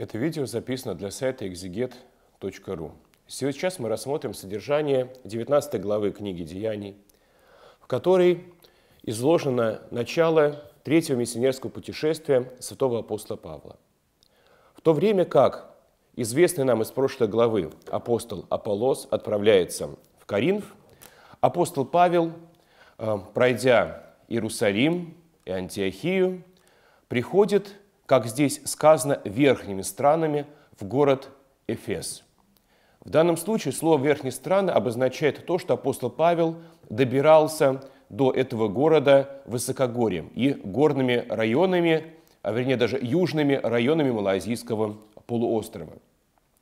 Это видео записано для сайта exeget.ru. Сейчас мы рассмотрим содержание 19 главы книги «Деяний», в которой изложено начало третьего миссионерского путешествия святого апостола Павла. В то время как известный нам из прошлой главы апостол Аполлос отправляется в Коринф, апостол Павел, э, пройдя Иерусалим и Антиохию, приходит как здесь сказано, верхними странами в город Эфес. В данном случае слово «верхние страны» обозначает то, что апостол Павел добирался до этого города высокогорьем и горными районами, а вернее даже южными районами Малайзийского полуострова.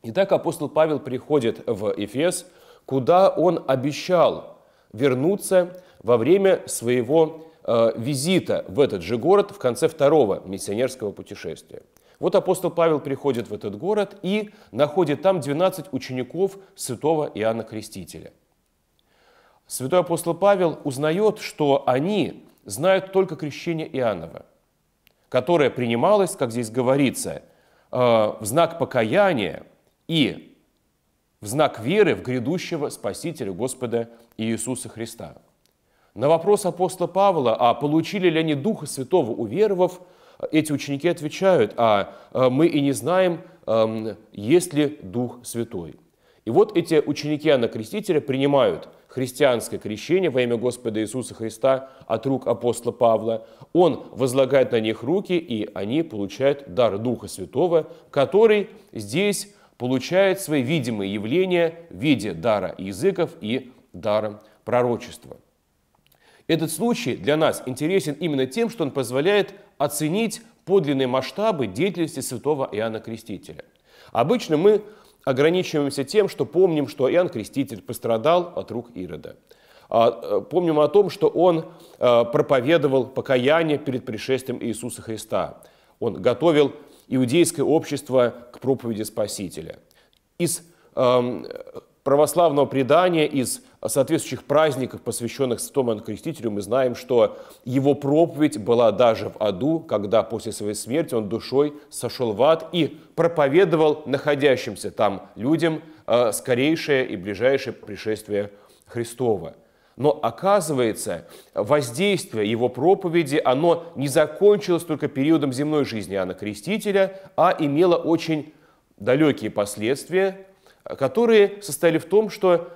Итак, апостол Павел приходит в Эфес, куда он обещал вернуться во время своего Э, визита в этот же город в конце второго миссионерского путешествия. Вот апостол Павел приходит в этот город и находит там 12 учеников святого Иоанна Крестителя. Святой апостол Павел узнает, что они знают только крещение Иоаннова, которое принималось, как здесь говорится, э, в знак покаяния и в знак веры в грядущего Спасителя Господа Иисуса Христа – на вопрос апостола Павла, а получили ли они Духа Святого, уверовав, эти ученики отвечают, а э, мы и не знаем, эм, есть ли Дух Святой. И вот эти ученики Иоанна Крестителя принимают христианское крещение во имя Господа Иисуса Христа от рук апостола Павла. Он возлагает на них руки, и они получают дар Духа Святого, который здесь получает свои видимые явления в виде дара языков и дара пророчества – этот случай для нас интересен именно тем, что он позволяет оценить подлинные масштабы деятельности святого Иоанна Крестителя. Обычно мы ограничиваемся тем, что помним, что Иоанн Креститель пострадал от рук Ирода. А, э, помним о том, что он э, проповедовал покаяние перед пришествием Иисуса Христа. Он готовил иудейское общество к проповеди Спасителя. Из эм, православного предания, из соответствующих праздников, посвященных Святому Иоанну Крестителю, мы знаем, что его проповедь была даже в аду, когда после своей смерти он душой сошел в ад и проповедовал находящимся там людям э, скорейшее и ближайшее пришествие Христова. Но оказывается, воздействие его проповеди, оно не закончилось только периодом земной жизни Иоанна Крестителя, а имело очень далекие последствия, которые состояли в том, что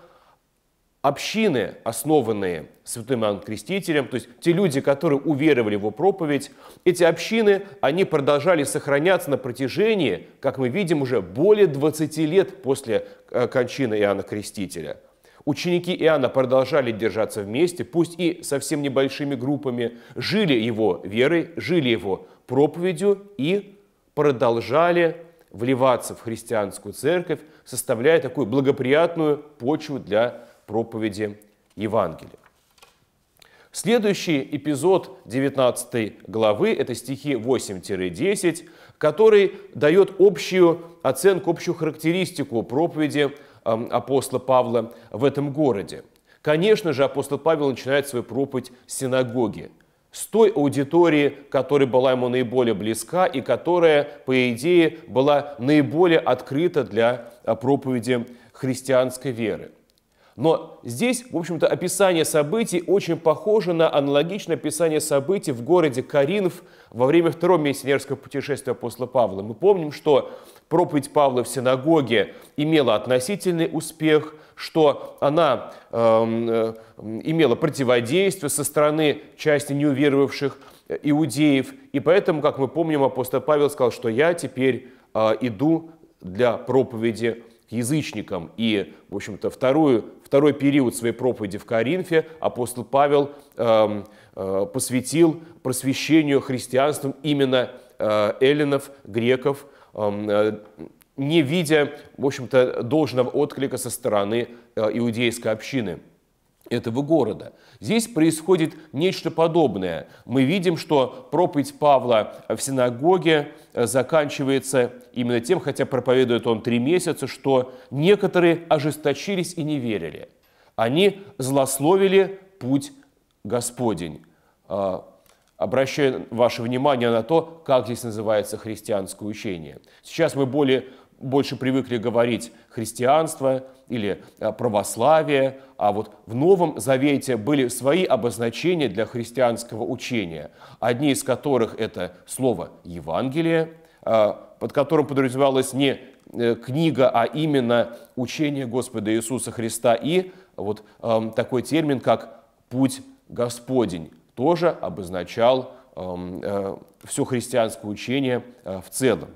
общины, основанные святым Иоанном Крестителем, то есть те люди, которые уверовали в его проповедь, эти общины, они продолжали сохраняться на протяжении, как мы видим, уже более 20 лет после э, кончины Иоанна Крестителя. Ученики Иоанна продолжали держаться вместе, пусть и совсем небольшими группами, жили его верой, жили его проповедью и продолжали вливаться в христианскую церковь, составляя такую благоприятную почву для проповеди Евангелия. Следующий эпизод 19 главы – это стихи 8-10, который дает общую оценку, общую характеристику проповеди эм, апостола Павла в этом городе. Конечно же, апостол Павел начинает свою проповедь с синагоги, с той аудиторией, которая была ему наиболее близка и которая, по идее, была наиболее открыта для а, проповеди христианской веры. Но здесь, в общем-то, описание событий очень похоже на аналогичное описание событий в городе Каринф во время второго миссионерского путешествия апостола Павла. Мы помним, что проповедь Павла в синагоге имела относительный успех, что она эм, э, имела противодействие со стороны части неуверовавших э, иудеев. И поэтому, как мы помним, апостол Павел сказал, что я теперь э, иду для проповеди язычникам. И, в общем-то, вторую, второй период своей проповеди в Коринфе апостол Павел э, э, посвятил просвещению христианством именно э, эллинов, греков, эм, э, не видя, в общем-то, должного отклика со стороны э, иудейской общины этого города. Здесь происходит нечто подобное. Мы видим, что проповедь Павла в синагоге э, заканчивается именно тем, хотя проповедует он три месяца, что некоторые ожесточились и не верили. Они злословили путь Господень. А, обращаю ваше внимание на то, как здесь называется христианское учение. Сейчас мы более больше привыкли говорить христианство или э, православие, а вот в Новом Завете были свои обозначения для христианского учения, одни из которых это слово «Евангелие», э, под которым подразумевалось не э, книга, а именно учение Господа Иисуса Христа и вот эм, такой термин, как «путь Господень», тоже обозначал эм, все христианское учение в целом.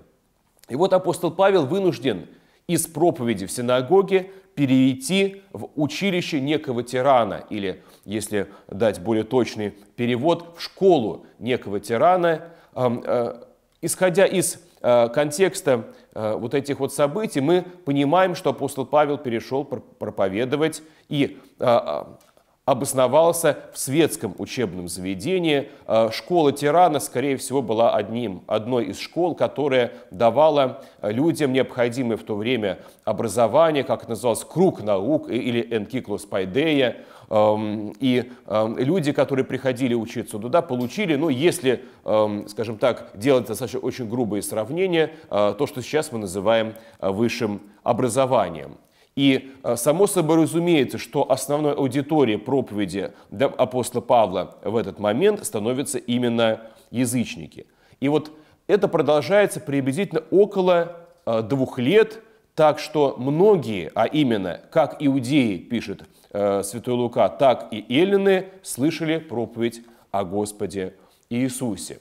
И вот апостол Павел вынужден из проповеди в синагоге перейти в училище некого тирана, или, если дать более точный перевод, в школу некого тирана. Э, исходя из э, контекста э, вот этих вот событий, мы понимаем, что апостол Павел перешел проповедовать и а, а, обосновался в светском учебном заведении. Э, школа Тирана, скорее всего, была одним, одной из школ, которая давала э, людям необходимое в то время образование, как это называлось, круг наук или энкиклос пайдея. Эм, и эм, люди, которые приходили учиться туда, получили, ну, если, эм, скажем так, делать достаточно очень грубые сравнения, э, то, что сейчас мы называем высшим образованием. И э, само собой разумеется, что основной аудиторией проповеди апостола Павла в этот момент становятся именно язычники. И вот это продолжается приблизительно около э, двух лет, так что многие, а именно как иудеи, пишет э, святой Лука, так и эллины слышали проповедь о Господе Иисусе.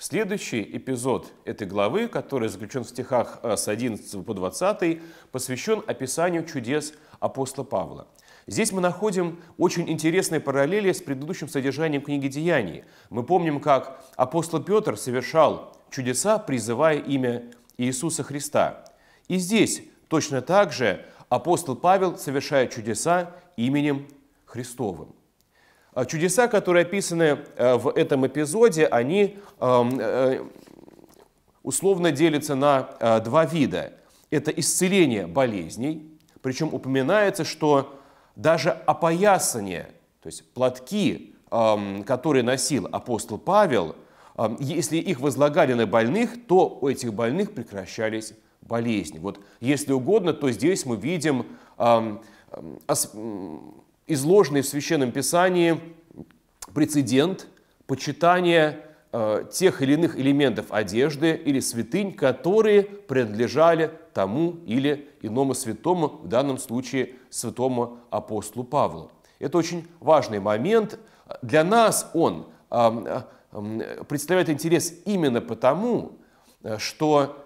Следующий эпизод этой главы, который заключен в стихах э, с 11 по 20, посвящен описанию чудес апостола Павла. Здесь мы находим очень интересные параллели с предыдущим содержанием книги «Деяний». Мы помним, как апостол Петр совершал чудеса, призывая имя Иисуса Христа. И здесь точно так же апостол Павел совершает чудеса именем Христовым. А чудеса, которые описаны э, в этом эпизоде, они эм, э, условно делятся на э, два вида. Это исцеление болезней, причем упоминается, что даже опоясание, то есть платки, эм, которые носил апостол Павел, эм, если их возлагали на больных, то у этих больных прекращались болезни. Вот если угодно, то здесь мы видим изложенный в Священном Писании прецедент почитания э, тех или иных элементов одежды или святынь, которые принадлежали тому или иному святому, в данном случае святому апостолу Павлу. Это очень важный момент. Для нас он представляет интерес именно потому, э, что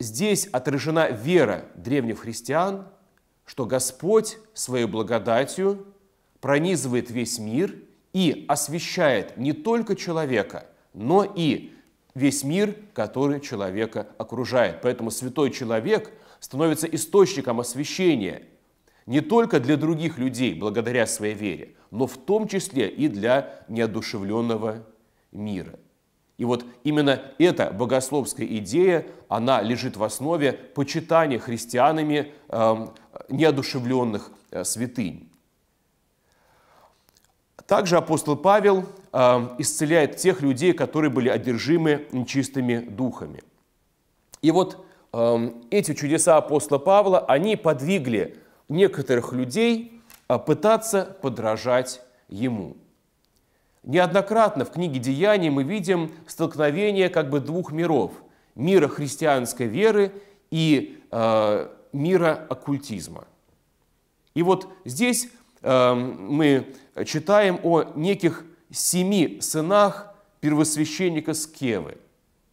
здесь отражена вера древних христиан – что Господь своей благодатью пронизывает весь мир и освещает не только человека, но и весь мир, который человека окружает. Поэтому святой человек становится источником освещения не только для других людей благодаря своей вере, но в том числе и для неодушевленного мира. И вот именно эта богословская идея, она лежит в основе почитания христианами эм, неодушевленных э, святынь. Также апостол Павел эм, исцеляет тех людей, которые были одержимы нечистыми духами. И вот эм, эти чудеса апостола Павла, они подвигли некоторых людей э, пытаться подражать ему – Неоднократно в книге «Деяний» мы видим столкновение как бы двух миров – мира христианской веры и э, мира оккультизма. И вот здесь э, мы читаем о неких семи сынах первосвященника Скевы.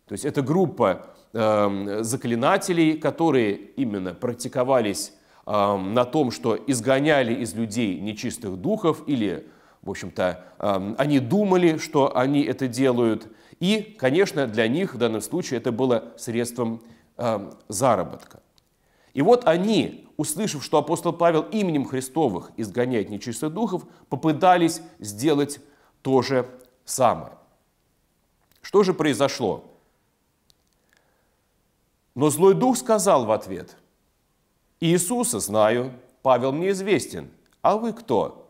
То есть это группа э, заклинателей, которые именно практиковались э, на том, что изгоняли из людей нечистых духов или в общем-то, эм, они думали, что они это делают. И, конечно, для них в данном случае это было средством эм, заработка. И вот они, услышав, что апостол Павел именем Христовых изгоняет нечистых духов, попытались сделать то же самое. Что же произошло? Но злой дух сказал в ответ, «Иисуса знаю, Павел мне известен, а вы кто?»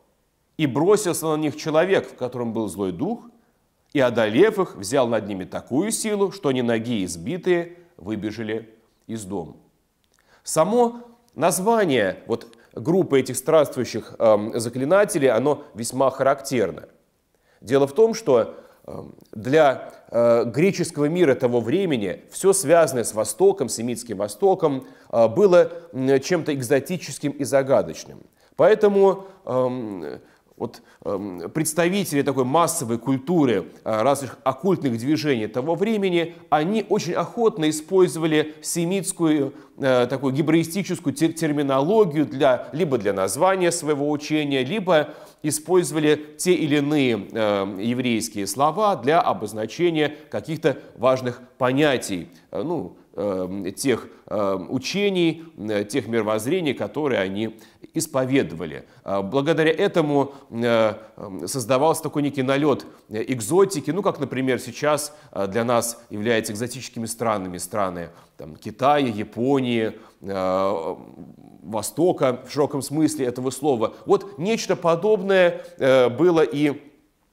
И бросился на них человек, в котором был злой дух, и, одолев их, взял над ними такую силу, что ни ноги избитые выбежали из дома. Само название вот, группы этих странствующих э, заклинателей, оно весьма характерно. Дело в том, что эм, для э, греческого мира того времени все связанное с Востоком, с Семитским Востоком, э, было чем-то экзотическим и загадочным. Поэтому э, вот, эм, представители такой массовой культуры э, разных оккультных движений того времени, они очень охотно использовали семитскую э, такую гибраистическую терминологию для, либо для названия своего учения, либо использовали те или иные э, еврейские слова для обозначения каких-то важных понятий. Э, ну, Эм, тех эм, учений, э, тех мировоззрений, которые они исповедовали. А, благодаря этому э, эм, создавался такой некий налет экзотики, ну как, например, сейчас э, для нас являются экзотическими странами страны там, Китая, Японии, Востока в широком смысле этого слова. Вот нечто подобное было и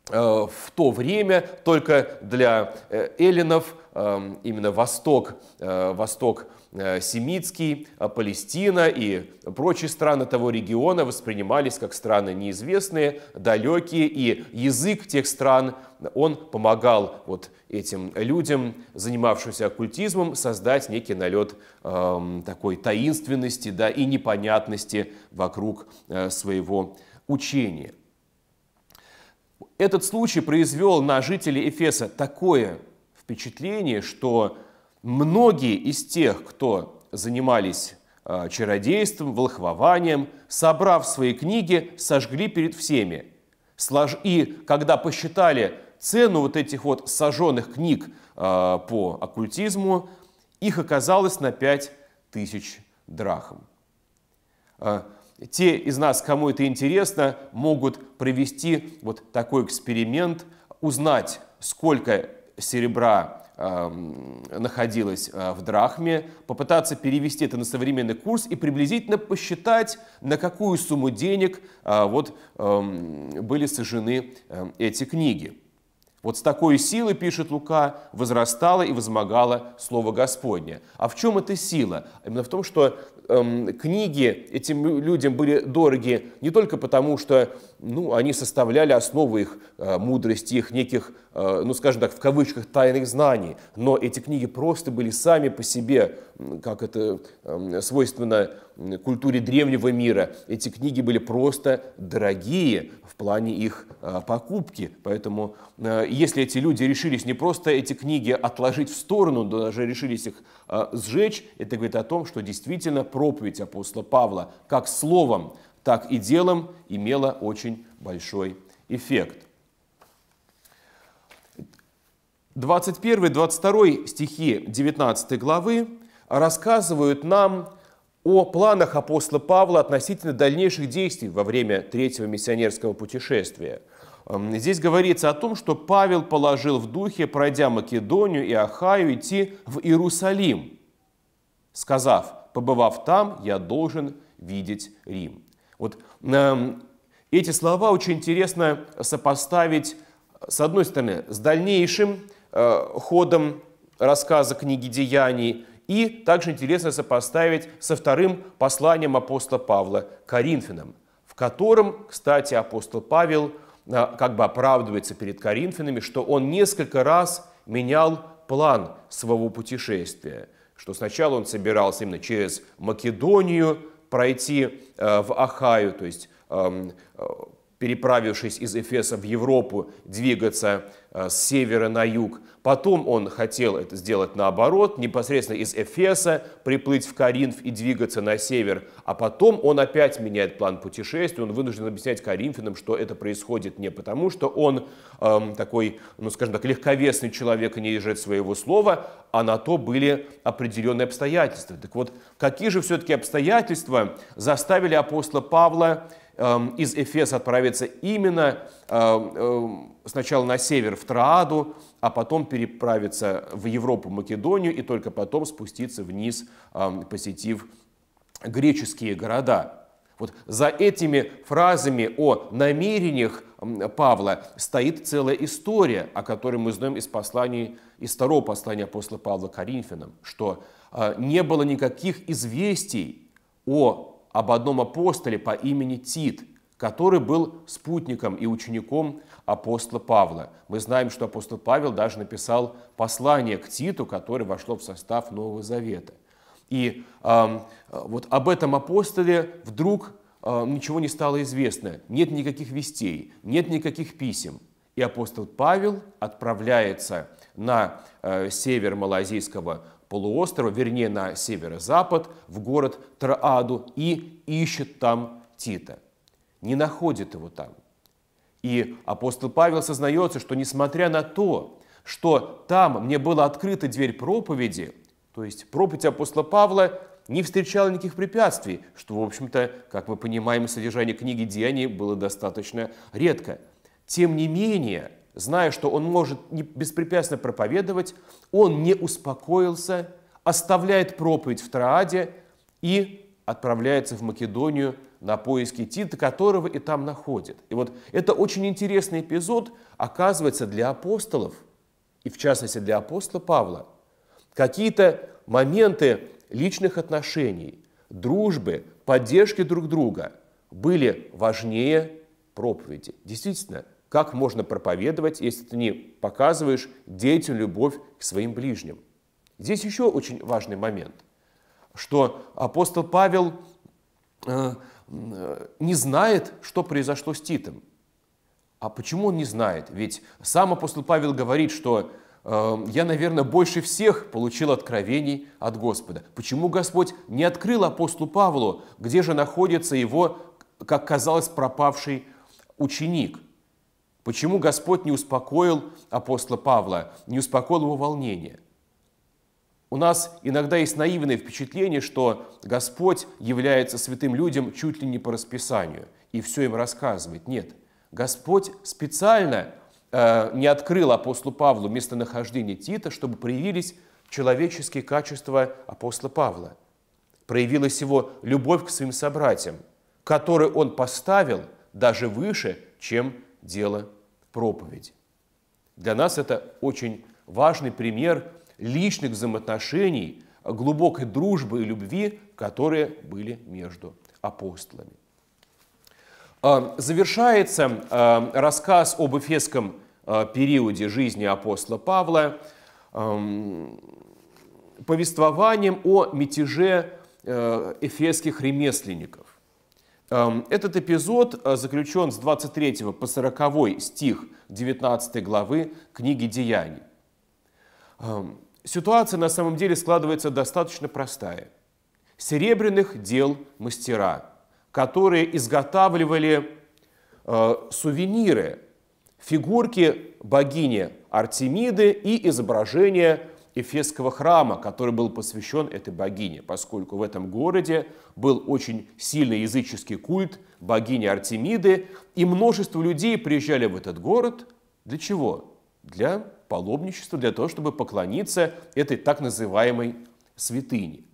в то время только для эллинов – Эм, именно Восток, э, Восток э, Семитский, э, Палестина и прочие страны того региона воспринимались как страны неизвестные, далекие, и язык тех стран, он помогал вот этим людям, занимавшимся оккультизмом, создать некий налет эм, такой таинственности да, и непонятности вокруг своего учения. Этот случай произвел на жителей Эфеса такое впечатление, что многие из тех, кто занимались а, чародейством, волхвованием, собрав свои книги, сожгли перед всеми. И когда посчитали цену вот этих вот сожженных книг а, по оккультизму, их оказалось на 5 тысяч драхм. А, те из нас, кому это интересно, могут провести вот такой эксперимент, узнать, сколько серебра эм, находилось э, в драхме, попытаться перевести это на современный курс и приблизительно посчитать, на какую сумму денег э, вот, эм, были сожжены эм, эти книги. Вот с такой силой, пишет Лука, возрастало и возмогало Слово Господне. А в чем эта сила? Именно в том, что эм, книги этим людям были дороги не только потому, что ну, они составляли основу их э, мудрости, их неких, э, ну, скажем так, в кавычках, тайных знаний. Но эти книги просто были сами по себе, как это эм, свойственно культуре древнего мира, эти книги были просто дорогие в плане их э, покупки. Поэтому если эти люди решились не просто эти книги отложить в сторону, даже решились их сжечь, это говорит о том, что действительно проповедь апостола Павла как словом, так и делом имело очень большой эффект. 21-22 стихи 19 главы рассказывают нам о планах апостола Павла относительно дальнейших действий во время третьего миссионерского путешествия. Эм, здесь говорится о том, что Павел положил в духе, пройдя Македонию и Ахаю, идти в Иерусалим, сказав, побывав там, я должен видеть Рим. Вот э, эти слова очень интересно сопоставить, с одной стороны, с дальнейшим э, ходом рассказа книги «Деяний», и также интересно сопоставить со вторым посланием апостола Павла Коринфянам, в котором, кстати, апостол Павел э, как бы оправдывается перед Коринфянами, что он несколько раз менял план своего путешествия, что сначала он собирался именно через Македонию, пройти э, в Ахаю, то есть эм, э, переправившись из Эфеса в Европу, двигаться э, с севера на юг. Потом он хотел это сделать наоборот, непосредственно из Эфеса приплыть в Коринф и двигаться на север. А потом он опять меняет план путешествия, он вынужден объяснять коринфянам, что это происходит не потому, что он эм, такой, ну скажем так, легковесный человек и не держит своего слова, а на то были определенные обстоятельства. Так вот, какие же все-таки обстоятельства заставили апостола Павла Эм, из Эфеса отправиться именно эм, эм, сначала на север в Трааду, а потом переправиться в Европу, Македонию и только потом спуститься вниз, посетив греческие города. Вот за этими фразами о намерениях Павла стоит целая история, о которой мы знаем из посланий, из второго послания апостола Павла Коринфянам, что э, не было никаких известий о об одном апостоле по имени Тит, который был спутником и учеником апостола Павла. Мы знаем, что апостол Павел даже написал послание к Титу, которое вошло в состав Нового Завета. И э, вот об этом апостоле вдруг э, ничего не стало известно, нет никаких вестей, нет никаких писем. И апостол Павел отправляется на э, север Малазийского полуострова, вернее на северо-запад, в город Трааду и ищет там Тита. Не находит его там. И апостол Павел сознается, что несмотря на то, что там мне была открыта дверь проповеди, то есть проповедь апостола Павла не встречала никаких препятствий, что, в общем-то, как мы понимаем, содержание книги «Деяний» было достаточно редко. Тем не менее, зная, что он может беспрепятственно проповедовать, он не успокоился, оставляет проповедь в Трааде и отправляется в Македонию на поиски Тита, которого и там находит. И вот это очень интересный эпизод, оказывается, для апостолов, и в частности для апостола Павла, какие-то моменты личных отношений, дружбы, поддержки друг друга были важнее проповеди. Действительно, как можно проповедовать, если ты не показываешь детям любовь к своим ближним? Здесь еще очень важный момент, что апостол Павел э, не знает, что произошло с Титом. А почему он не знает? Ведь сам апостол Павел говорит, что э, я, наверное, больше всех получил откровений от Господа. Почему Господь не открыл апостолу Павлу, где же находится его, как казалось, пропавший ученик? Почему Господь не успокоил апостола Павла, не успокоил его волнение? У нас иногда есть наивное впечатление, что Господь является святым людям чуть ли не по расписанию и все им рассказывает. Нет, Господь специально э, не открыл апостолу Павлу местонахождение Тита, чтобы проявились человеческие качества апостола Павла. Проявилась его любовь к своим собратьям, которую он поставил даже выше, чем дело проповедь. Для нас это очень важный пример личных взаимоотношений, глубокой дружбы и любви, которые были между апостолами. А, завершается а, рассказ об эфесском а, периоде жизни апостола Павла повествованием о мятеже э, эфесских ремесленников. Эм, этот эпизод э, заключен с 23 по 40 стих 19 главы книги «Деяний». Эм, ситуация на самом деле складывается достаточно простая. Серебряных дел мастера, которые изготавливали э, сувениры, фигурки богини Артемиды и изображения Эфесского храма, который был посвящен этой богине, поскольку в этом городе был очень сильный языческий культ богини Артемиды, и множество людей приезжали в этот город. Для чего? Для паломничества, для того, чтобы поклониться этой так называемой святыне.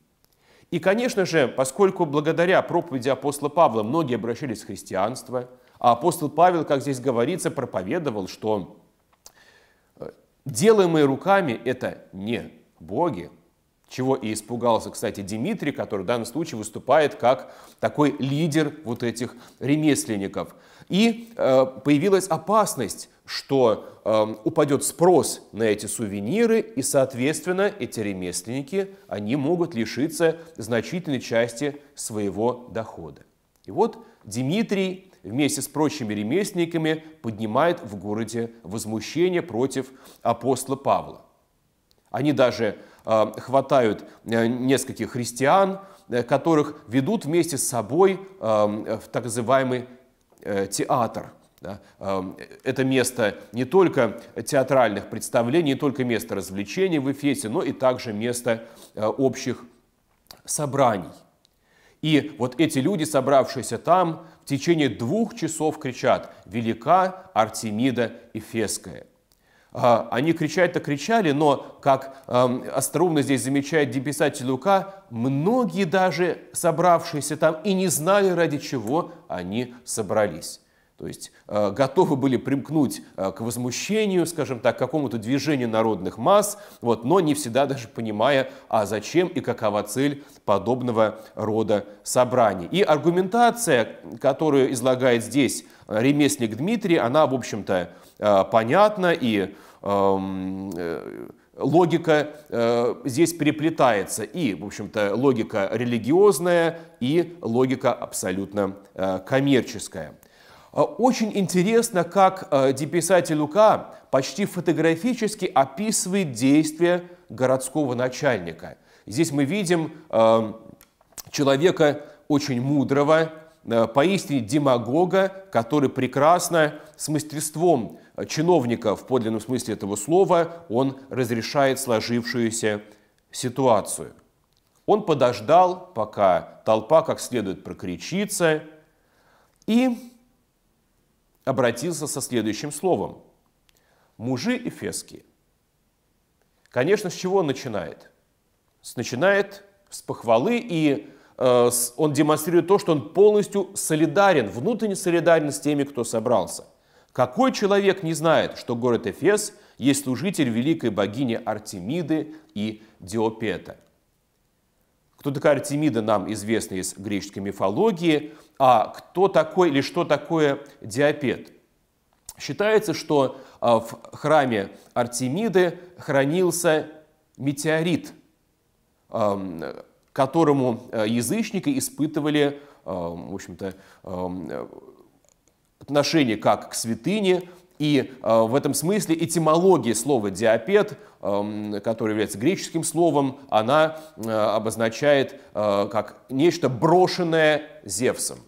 И, конечно же, поскольку благодаря проповеди апостола Павла многие обращались в христианство, а апостол Павел, как здесь говорится, проповедовал, что Делаемые руками – это не боги, чего и испугался, кстати, Дмитрий, который в данном случае выступает как такой лидер вот этих ремесленников. И э, появилась опасность, что э, упадет спрос на эти сувениры, и, соответственно, эти ремесленники, они могут лишиться значительной части своего дохода. И вот Дмитрий вместе с прочими ремесленниками поднимает в городе возмущение против апостола Павла. Они даже э, хватают э, нескольких христиан, э, которых ведут вместе с собой э, в так называемый э, театр – да? А, это место не только театральных представлений, не только место развлечений в Эфесе, но и также место э, общих собраний. И вот эти люди, собравшиеся там, в течение двух часов кричат «Велика Артемида Эфесская». А, они кричать-то кричали, но, как эм, остроумно здесь замечает деписатель Лука, многие даже собравшиеся там и не знали, ради чего они собрались. То есть э, готовы были примкнуть э, к возмущению, скажем так, к какому-то движению народных масс, вот, но не всегда даже понимая, а зачем и какова цель подобного рода собраний. И аргументация, которую излагает здесь э, ремесленник Дмитрий, она, в общем-то, понятна и эм, логика э, здесь переплетается и, в общем-то, логика религиозная и логика абсолютно э, коммерческая. А, очень интересно, как а, деписатель Лука почти фотографически описывает действия городского начальника. Здесь мы видим а, человека очень мудрого, поистине демагога, который прекрасно с мастерством чиновника в подлинном смысле этого слова он разрешает сложившуюся ситуацию. Он подождал, пока толпа как следует прокричится, и обратился со следующим словом. Мужи эфесские. Конечно, с чего он начинает? Начинает с похвалы, и э, он демонстрирует то, что он полностью солидарен, внутренне солидарен с теми, кто собрался. Какой человек не знает, что город Эфес есть служитель великой богини Артемиды и Диопета? Кто такая Артемида, нам известна из греческой мифологии а, кто такой или что такое диапет. Считается, что а, в храме Артемиды хранился метеорит, которому а, язычники испытывали в общем-то, отношение как к святыне, и э, в этом смысле этимология слова «диапет», э, которое является греческим словом, она э, обозначает э, как нечто брошенное Зевсом.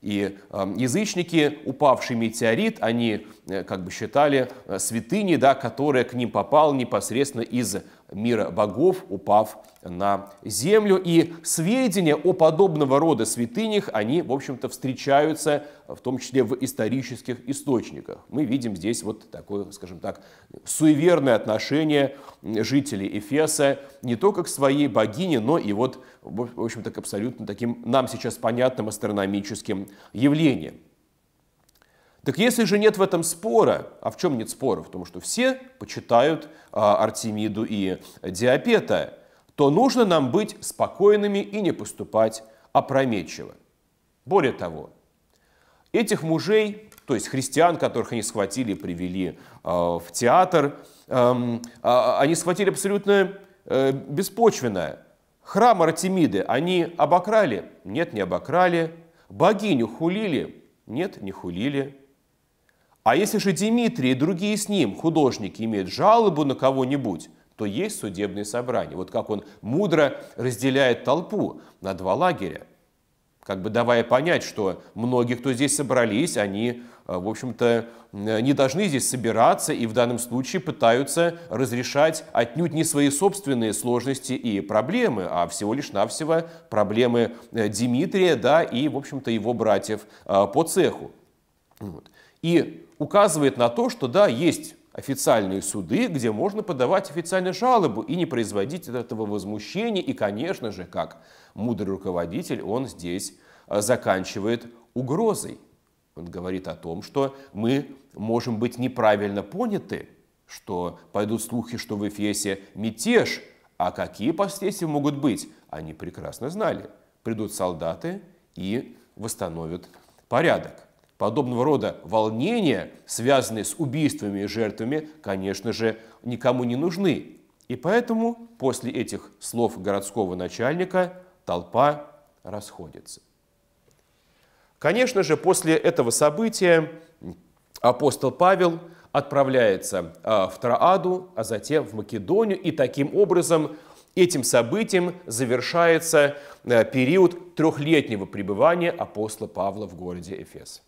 И э, язычники, упавший метеорит, они э, как бы считали э, святыней, да, которая к ним попала непосредственно из мира богов, упав на землю. И сведения о подобного рода святынях, они, в общем-то, встречаются в том числе в исторических источниках. Мы видим здесь вот такое, скажем так, суеверное отношение жителей Эфеса не только к своей богине, но и вот, в общем-то, к абсолютно таким нам сейчас понятным астрономическим явлениям. Так если же нет в этом спора, а в чем нет спора? В том, что все почитают а, Артемиду и Диапета, то нужно нам быть спокойными и не поступать опрометчиво. Более того, этих мужей, то есть христиан, которых они схватили привели э, в театр, э, э, они схватили абсолютно э, беспочвенно. Храм Артемиды они обокрали? Нет, не обокрали. Богиню хулили? Нет, не хулили. А если же Дмитрий и другие с ним, художники, имеют жалобу на кого-нибудь, то есть судебные собрания. Вот как он мудро разделяет толпу на два лагеря, как бы давая понять, что многие, кто здесь собрались, они, э, в общем-то, э, не должны здесь собираться и в данном случае пытаются разрешать отнюдь не свои собственные сложности и проблемы, а всего лишь навсего проблемы э, Дмитрия, да, и, в общем-то, его братьев по цеху. Вот и указывает на то, что да, есть официальные суды, где можно подавать официальную жалобу и не производить этого возмущения. И, конечно же, как мудрый руководитель, он здесь э, заканчивает угрозой. Он говорит о том, что мы можем быть неправильно поняты, что пойдут слухи, что в Эфесе мятеж, а какие последствия могут быть, они прекрасно знали. Придут солдаты и восстановят порядок. Подобного рода волнения, связанные с убийствами и жертвами, конечно же, никому не нужны. И поэтому после этих слов городского начальника толпа расходится. Конечно же, после этого события апостол Павел отправляется а, в Трааду, а затем в Македонию, и таким образом Этим событием завершается а, период трехлетнего пребывания апостола Павла в городе Эфес.